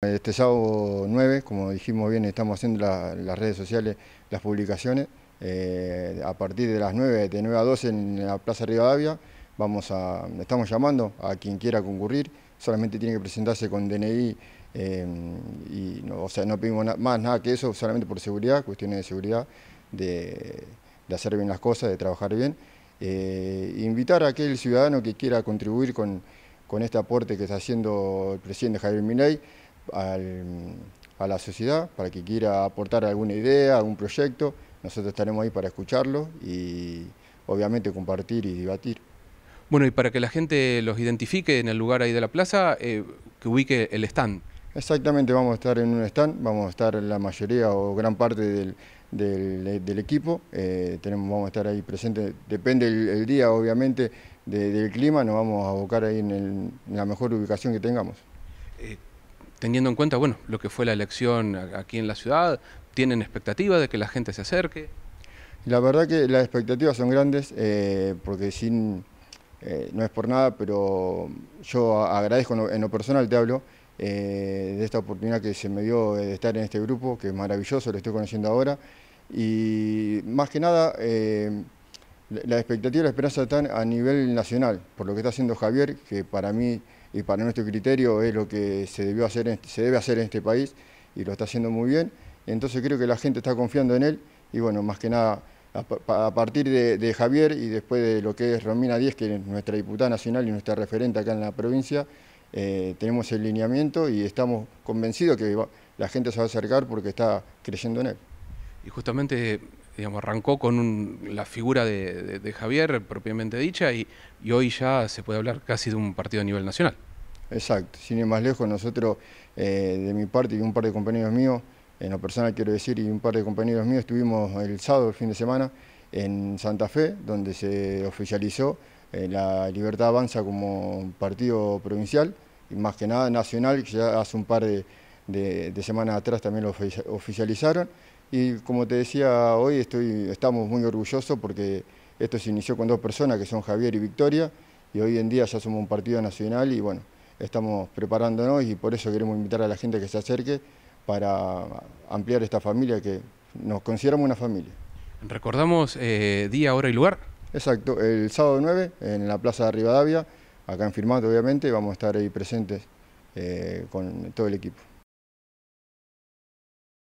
Este sábado 9, como dijimos bien, estamos haciendo las redes sociales, las publicaciones. Eh, a partir de las 9, de 9 a 12 en la Plaza Rivadavia, vamos a, estamos llamando a quien quiera concurrir, solamente tiene que presentarse con DNI, eh, y no, o sea, no pedimos más nada que eso, solamente por seguridad, cuestiones de seguridad, de, hacer bien las cosas, de trabajar bien. Eh, invitar a aquel ciudadano que quiera contribuir con, este aporte que está haciendo el presidente Javier Milei, a la sociedad para que quiera aportar alguna idea, algún proyecto. Nosotros estaremos ahí para escucharlo y obviamente compartir y debatir. Bueno, y para que la gente los identifique en el lugar ahí de la plaza, eh, que ubique el stand. Exactamente, vamos a estar en un stand, vamos a estar la mayoría o gran parte del, equipo, eh, tenemos, vamos a estar ahí presentes, depende el, día obviamente del clima, nos vamos a buscar ahí en, la mejor ubicación que tengamos. Eh, teniendo en cuenta, bueno, lo que fue la elección aquí en la ciudad, ¿tienen expectativa de que la gente se acerque? La verdad que las expectativas son grandes, eh, porque sin, eh, no es por nada, pero yo agradezco en lo personal, te hablo, eh, de esta oportunidad que se me dio de estar en este grupo, que es maravilloso, lo estoy conociendo ahora, y más que nada, la expectativa y la esperanza están a nivel nacional, por lo que está haciendo Javier, que para mí y para nuestro criterio es lo que se, debió hacer, se debe hacer en este país y lo está haciendo muy bien. Entonces creo que la gente está confiando en él y bueno, más que nada a, partir de, Javier y después de lo que es Romina Díez, que es nuestra diputada nacional y nuestra referente acá en la provincia, eh, tenemos el lineamiento y estamos convencidos que la gente se va a acercar porque está creyendo en él. Y justamente digamos, arrancó con la figura de, Javier propiamente dicha y, hoy ya se puede hablar casi de un partido a nivel nacional. Exacto, sin ir más lejos, nosotros, eh, de mi parte y un par de compañeros míos, en lo personal quiero decir, y un par de compañeros míos, estuvimos el sábado, el fin de semana, en Santa Fe, donde se oficializó eh, la Libertad Avanza como partido provincial, y más que nada nacional, que ya hace un par de de, semana atrás también lo oficializaron. Y como te decía hoy, estamos muy orgullosos porque esto se inició con dos personas, que son Javier y Victoria, y hoy en día ya somos un partido nacional y bueno, estamos preparándonos y por eso queremos invitar a la gente que se acerque para ampliar esta familia que nos consideramos una familia. ¿Recordamos eh, día, hora y lugar? Exacto, el sábado 9 en la Plaza de Rivadavia, acá en Firmato obviamente, vamos a estar ahí presentes eh, con todo el equipo.